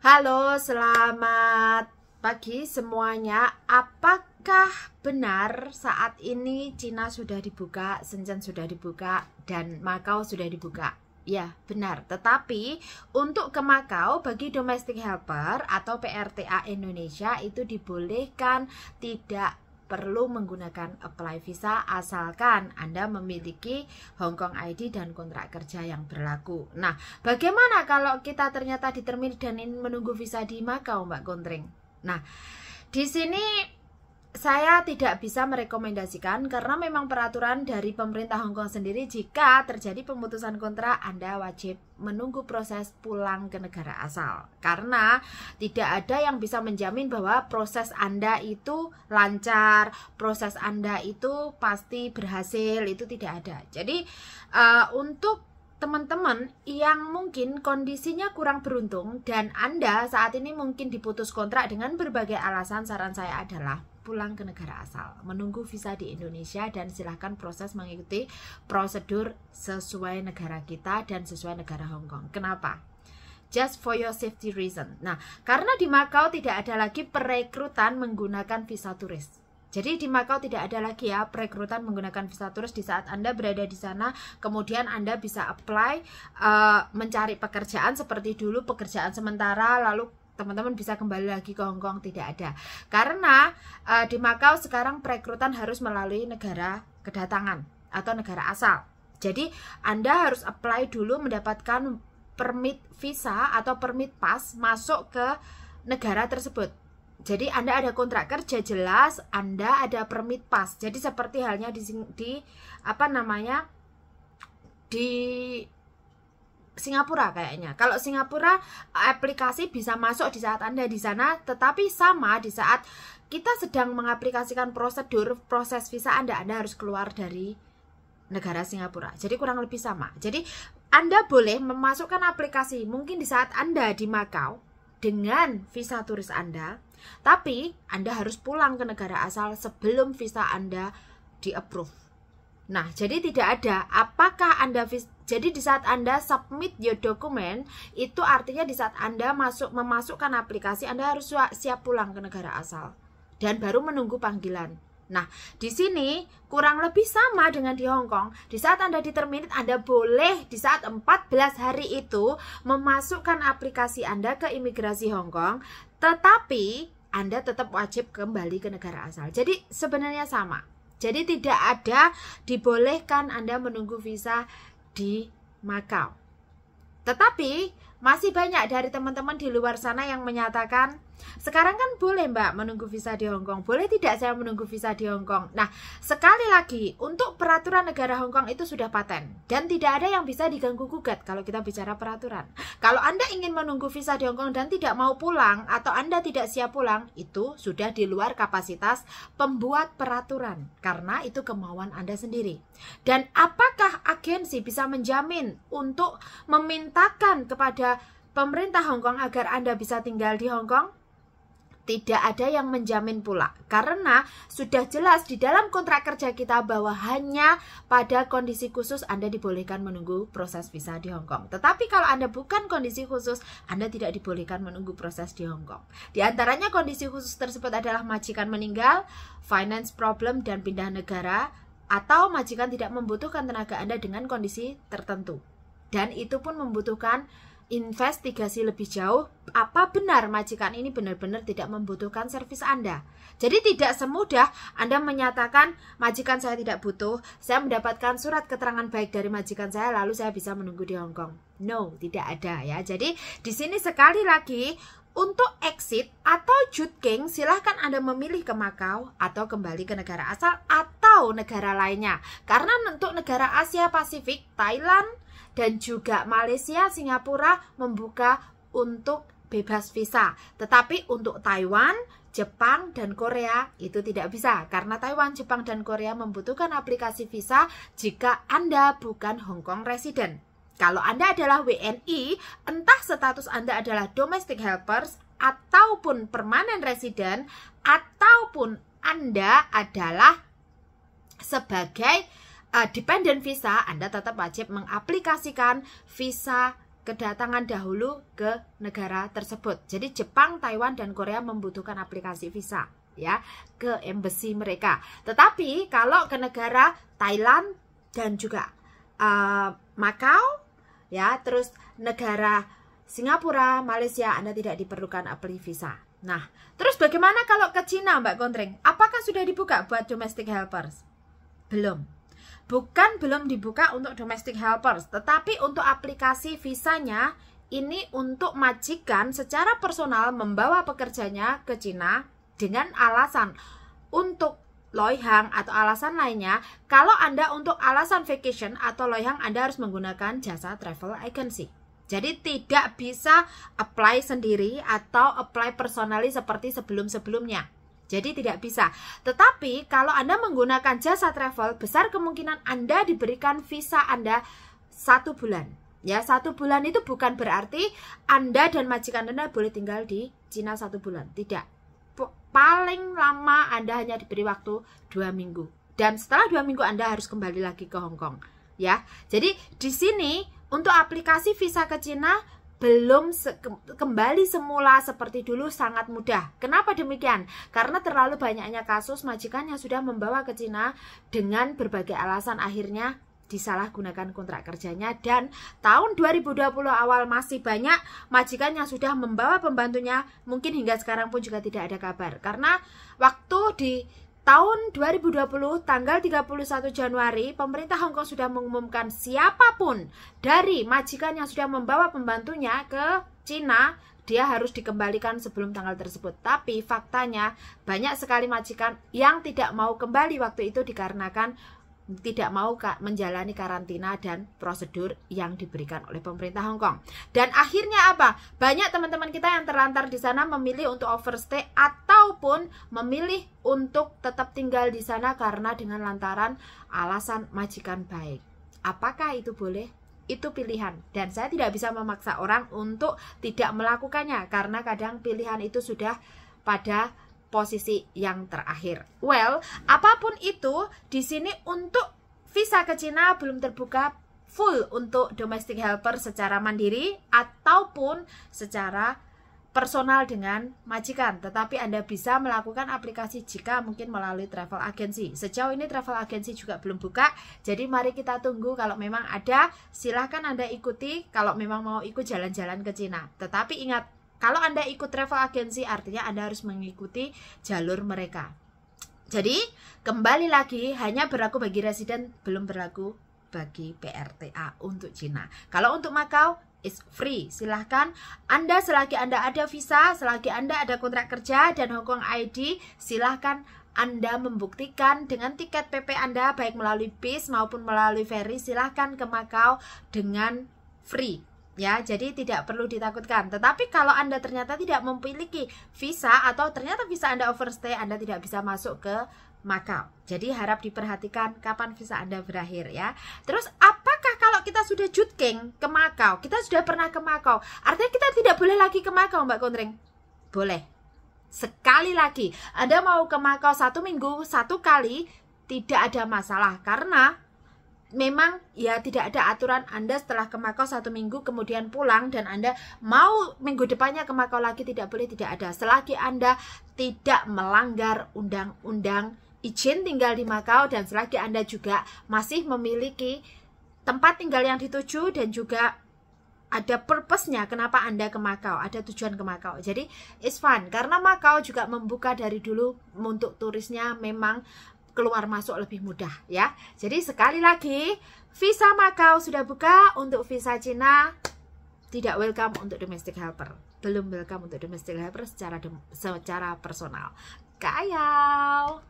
Halo, selamat pagi semuanya. Apakah benar saat ini Cina sudah dibuka, Shenzhen sudah dibuka, dan Makau sudah dibuka? Ya, benar. Tetapi untuk ke Makau bagi domestic helper atau PRTA Indonesia itu dibolehkan tidak perlu menggunakan apply visa asalkan Anda memiliki Hong Kong ID dan kontrak kerja yang berlaku. Nah, bagaimana kalau kita ternyata di terminal dan ingin menunggu visa di Macau, Mbak Kontring? Nah, di sini saya tidak bisa merekomendasikan karena memang peraturan dari pemerintah Hong Kong sendiri jika terjadi pemutusan kontrak Anda wajib menunggu proses pulang ke negara asal karena tidak ada yang bisa menjamin bahwa proses Anda itu lancar, proses Anda itu pasti berhasil, itu tidak ada. Jadi uh, untuk teman-teman yang mungkin kondisinya kurang beruntung dan Anda saat ini mungkin diputus kontrak dengan berbagai alasan saran saya adalah pulang ke negara asal, menunggu visa di Indonesia dan silahkan proses mengikuti prosedur sesuai negara kita dan sesuai negara Hong Kong. Kenapa? Just for your safety reason. Nah, karena di Macau tidak ada lagi perekrutan menggunakan visa turis. Jadi di Macau tidak ada lagi ya perekrutan menggunakan visa turis di saat Anda berada di sana, kemudian Anda bisa apply uh, mencari pekerjaan seperti dulu pekerjaan sementara lalu teman-teman bisa kembali lagi ke Hongkong tidak ada karena uh, di Makau sekarang perekrutan harus melalui negara kedatangan atau negara asal jadi Anda harus apply dulu mendapatkan permit visa atau permit pas masuk ke negara tersebut jadi Anda ada kontrak kerja jelas, Anda ada permit pas. Jadi seperti halnya di, di apa namanya di Singapura kayaknya. Kalau Singapura aplikasi bisa masuk di saat Anda di sana, tetapi sama di saat kita sedang mengaplikasikan prosedur proses visa Anda, Anda harus keluar dari negara Singapura. Jadi kurang lebih sama. Jadi Anda boleh memasukkan aplikasi mungkin di saat Anda di Makau dengan visa turis Anda, tapi Anda harus pulang ke negara asal sebelum visa Anda di approve Nah, jadi tidak ada apakah Anda jadi di saat Anda submit your document, itu artinya di saat Anda masuk memasukkan aplikasi Anda harus siap pulang ke negara asal dan baru menunggu panggilan. Nah, di sini kurang lebih sama dengan di Hong Kong. Di saat Anda di Anda boleh di saat 14 hari itu memasukkan aplikasi Anda ke imigrasi Hong Kong, tetapi Anda tetap wajib kembali ke negara asal. Jadi sebenarnya sama. Jadi tidak ada dibolehkan Anda menunggu visa di Makau. Tetapi masih banyak dari teman-teman di luar sana yang menyatakan sekarang kan boleh Mbak menunggu visa di Hong Kong. Boleh tidak saya menunggu visa di Hong Kong? Nah, sekali lagi untuk peraturan negara Hong Kong itu sudah paten dan tidak ada yang bisa diganggu gugat kalau kita bicara peraturan. Kalau Anda ingin menunggu visa di Hong Kong dan tidak mau pulang atau Anda tidak siap pulang, itu sudah di luar kapasitas pembuat peraturan karena itu kemauan Anda sendiri. Dan apakah agensi bisa menjamin untuk memintakan kepada pemerintah Hong Kong agar Anda bisa tinggal di Hong Kong? tidak ada yang menjamin pula. Karena sudah jelas di dalam kontrak kerja kita bahwa hanya pada kondisi khusus Anda dibolehkan menunggu proses visa di Hong Kong. Tetapi kalau Anda bukan kondisi khusus, Anda tidak dibolehkan menunggu proses di Hong Kong. Di antaranya kondisi khusus tersebut adalah majikan meninggal, finance problem dan pindah negara, atau majikan tidak membutuhkan tenaga Anda dengan kondisi tertentu. Dan itu pun membutuhkan investigasi lebih jauh apa benar majikan ini benar-benar tidak membutuhkan servis Anda. Jadi tidak semudah Anda menyatakan majikan saya tidak butuh, saya mendapatkan surat keterangan baik dari majikan saya lalu saya bisa menunggu di Hong Kong. No, tidak ada ya. Jadi di sini sekali lagi untuk exit atau jutking, silahkan Anda memilih ke Makau atau kembali ke negara asal atau negara lainnya. Karena untuk negara Asia Pasifik, Thailand, dan juga Malaysia, Singapura membuka untuk bebas visa. Tetapi untuk Taiwan, Jepang, dan Korea itu tidak bisa karena Taiwan, Jepang, dan Korea membutuhkan aplikasi visa jika Anda bukan Hong Kong resident. Kalau Anda adalah WNI, entah status Anda adalah domestic helpers ataupun permanent resident ataupun Anda adalah sebagai uh, dependent visa, Anda tetap wajib mengaplikasikan visa kedatangan dahulu ke negara tersebut. Jadi Jepang, Taiwan, dan Korea membutuhkan aplikasi visa ya ke embassy mereka. Tetapi kalau ke negara Thailand dan juga uh, eh, Makau ya, terus negara Singapura, Malaysia Anda tidak diperlukan aplikasi visa. Nah, terus bagaimana kalau ke Cina Mbak Kontring? Apakah sudah dibuka buat domestic helpers? Belum bukan belum dibuka untuk domestic helpers, tetapi untuk aplikasi visanya ini untuk majikan secara personal membawa pekerjanya ke Cina dengan alasan untuk loyang atau alasan lainnya. Kalau Anda untuk alasan vacation atau loyang Anda harus menggunakan jasa travel agency. Jadi tidak bisa apply sendiri atau apply personally seperti sebelum-sebelumnya. Jadi tidak bisa. Tetapi kalau Anda menggunakan jasa travel, besar kemungkinan Anda diberikan visa Anda satu bulan. Ya, satu bulan itu bukan berarti Anda dan majikan Anda boleh tinggal di Cina satu bulan. Tidak. Paling lama Anda hanya diberi waktu dua minggu. Dan setelah dua minggu Anda harus kembali lagi ke Hong Kong. Ya, jadi di sini untuk aplikasi visa ke Cina belum kembali semula seperti dulu sangat mudah. Kenapa demikian? Karena terlalu banyaknya kasus majikan yang sudah membawa ke Cina dengan berbagai alasan akhirnya disalahgunakan kontrak kerjanya dan tahun 2020 awal masih banyak majikan yang sudah membawa pembantunya mungkin hingga sekarang pun juga tidak ada kabar karena waktu di Tahun 2020, tanggal 31 Januari, pemerintah Hong Kong sudah mengumumkan siapapun dari majikan yang sudah membawa pembantunya ke Cina, dia harus dikembalikan sebelum tanggal tersebut. Tapi faktanya banyak sekali majikan yang tidak mau kembali waktu itu dikarenakan tidak mau menjalani karantina dan prosedur yang diberikan oleh pemerintah Hong Kong. Dan akhirnya apa? Banyak teman-teman kita yang terlantar di sana memilih untuk overstay ataupun memilih untuk tetap tinggal di sana karena dengan lantaran alasan majikan baik. Apakah itu boleh? Itu pilihan dan saya tidak bisa memaksa orang untuk tidak melakukannya karena kadang pilihan itu sudah pada posisi yang terakhir. Well, apapun itu, di sini untuk visa ke Cina belum terbuka full untuk domestic helper secara mandiri ataupun secara personal dengan majikan, tetapi Anda bisa melakukan aplikasi jika mungkin melalui travel agency. Sejauh ini travel agency juga belum buka, jadi mari kita tunggu kalau memang ada, silahkan Anda ikuti kalau memang mau ikut jalan-jalan ke Cina. Tetapi ingat, kalau Anda ikut travel agency artinya Anda harus mengikuti jalur mereka. Jadi, kembali lagi hanya berlaku bagi residen, belum berlaku bagi PRTA untuk Cina. Kalau untuk Makau is free. Silahkan Anda selagi Anda ada visa, selagi Anda ada kontrak kerja dan Hong ID, silahkan anda membuktikan dengan tiket PP Anda baik melalui bis maupun melalui ferry silahkan ke Makau dengan free ya jadi tidak perlu ditakutkan tetapi kalau anda ternyata tidak memiliki visa atau ternyata visa anda overstay anda tidak bisa masuk ke Makau jadi harap diperhatikan kapan visa anda berakhir ya terus apakah kalau kita sudah jutking ke Makau kita sudah pernah ke Makau artinya kita tidak boleh lagi ke Makau Mbak Kondring boleh sekali lagi anda mau ke Makau satu minggu satu kali tidak ada masalah karena memang ya tidak ada aturan Anda setelah ke Makau satu minggu kemudian pulang dan Anda mau minggu depannya ke Makau lagi tidak boleh tidak ada selagi Anda tidak melanggar undang-undang izin tinggal di Makau dan selagi Anda juga masih memiliki tempat tinggal yang dituju dan juga ada purpose-nya kenapa Anda ke Makau, ada tujuan ke Makau. Jadi it's fun karena Makau juga membuka dari dulu untuk turisnya memang keluar masuk lebih mudah ya. Jadi sekali lagi, visa Macau sudah buka untuk visa Cina tidak welcome untuk domestic helper. Belum welcome untuk domestic helper secara secara personal. Kayau.